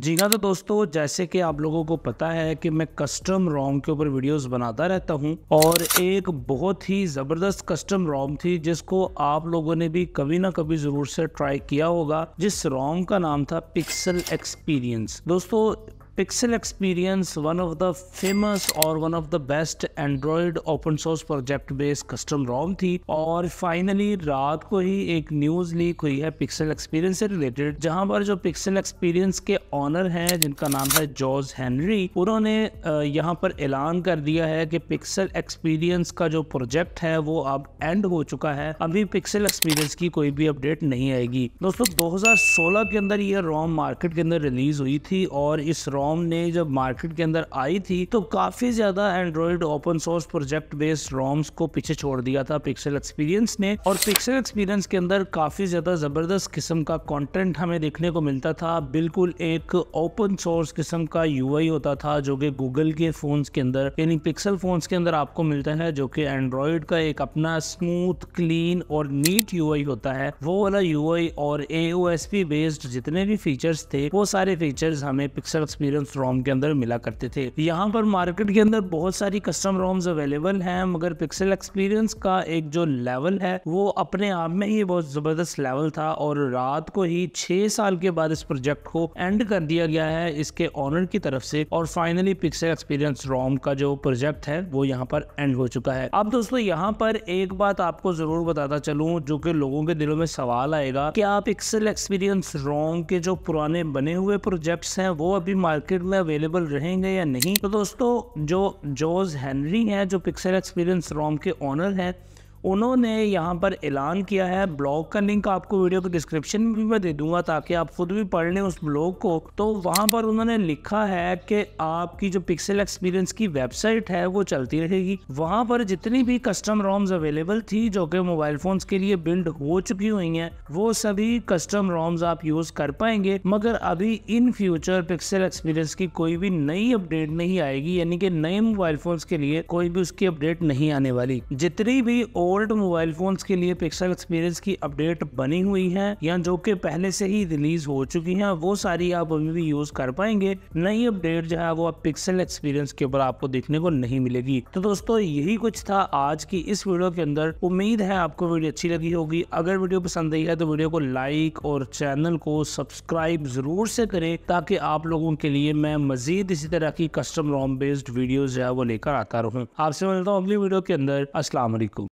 जी हाँ तो दोस्तों जैसे कि आप लोगों को पता है कि मैं कस्टम रोम के ऊपर वीडियोस बनाता रहता हूँ और एक बहुत ही ज़बरदस्त कस्टम रोम थी जिसको आप लोगों ने भी कभी ना कभी ज़रूर से ट्राई किया होगा जिस रोम का नाम था पिक्सल एक्सपीरियंस दोस्तों Pixel Experience one of the famous और one of the best Android open source project based custom ROM थी और फाइनली रात को ही एक न्यूज लीक हुई है पिक्सल एक्सपीरियंस से रिलेटेड जहां पर जो पिक्सल एक्सपीरियंस के ऑनर हैं जिनका नाम है जॉर्ज हेनरी उन्होंने यहां पर ऐलान कर दिया है कि पिक्सल एक्सपीरियंस का जो प्रोजेक्ट है वो अब एंड हो चुका है अभी पिक्सल एक्सपीरियंस की कोई भी अपडेट नहीं आएगी दोस्तों सोलह के अंदर ये रॉम मार्केट के अंदर रिलीज हुई थी और इस रॉम रोम ने जब मार्केट के अंदर आई थी तो काफी ज्यादा Android open source project based ROMs को पीछे छोड़ दिया था पिक्सल एक्सपीरियंस ने और पिक्सल एक्सपीरियंस के अंदर काफी ज्यादा जबरदस्त किस्म का कॉन्टेंट हमें देखने को मिलता था बिल्कुल एक ओपन सोर्स किस्म का यू होता था जो कि गूगल के फोन्स के अंदर यानी पिक्सल फोन्स के अंदर आपको मिलता है जो कि एंड्रॉयड का एक अपना स्मूथ क्लीन और नीट यू होता है वो वाला यू और ए बेस्ड जितने भी फीचर्स थे वो सारे फीचर्स हमें पिक्सल एक्सपीरियंस क्लियरेंस रोम के अंदर मिला करते थे यहाँ पर मार्केट के अंदर बहुत सारी कस्टम रोम्स अवेलेबल हैं मगर पिक्सल एक्सपीरियंस का एक जो लेवल है वो अपने आप में ही बहुत जबरदस्त लेवल था और रात को ही छह साल के बाद इस प्रोजेक्ट को एंड कर दिया गया है इसके ऑनर की तरफ से और फाइनली पिक्सल एक्सपीरियंस रोम का जो प्रोजेक्ट है वो यहाँ पर एंड हो चुका है अब दोस्तों यहाँ पर एक बात आपको जरूर बताता चलू जो की लोगों के दिलों में सवाल आएगा क्या पिक्सल एक्सपीरियंस रोम के जो पुराने बने हुए प्रोजेक्ट्स हैं वो अभी मार्केट में अवेलेबल रहेंगे या नहीं तो दोस्तों जो जोज हेनरी हैं जो पिक्सल एक्सपीरियंस रॉम के ऑनर हैं उन्होंने यहाँ पर ऐलान किया है ब्लॉग का लिंक आपको वीडियो के डिस्क्रिप्शन में भी मैं दे दूंगा ताकि आप खुद भी पढ़ लें उस ब्लॉग को तो वहाँ पर उन्होंने लिखा है कि आपकी जो पिक्सल एक्सपीरियंस की वेबसाइट है वो चलती रहेगी वहाँ पर जितनी भी कस्टम रॉम्स अवेलेबल थी जो कि मोबाइल फोन के लिए बिल्ड हो चुकी हुई हैं वो सभी कस्टम रॉम्स आप यूज कर पाएंगे मगर अभी इन फ्यूचर पिक्सल एक्सपीरियंस की कोई भी नई अपडेट नहीं आएगी यानी कि नए मोबाइल फोन के लिए कोई भी उसकी अपडेट नहीं आने वाली जितनी भी और ओल्ड मोबाइल फोन के लिए पिक्सल एक्सपीरियंस की अपडेट बनी हुई है या जो कि पहले से ही रिलीज हो चुकी है वो सारी आप अभी भी यूज कर पाएंगे नई अपडेट जो है वो आप पिक्सल एक्सपीरियंस के ऊपर आपको देखने को नहीं मिलेगी तो दोस्तों यही कुछ था आज की इस वीडियो के अंदर उम्मीद है आपको वीडियो अच्छी लगी होगी अगर वीडियो पसंद आई है तो वीडियो को लाइक और चैनल को सब्सक्राइब जरूर से करें ताकि आप लोगों के लिए मैं मजीद इसी तरह की कस्टम रॉम बेस्ड वीडियो जो है वो लेकर आता रहूँ आपसे मिलता हूँ अगली वीडियो के अंदर असला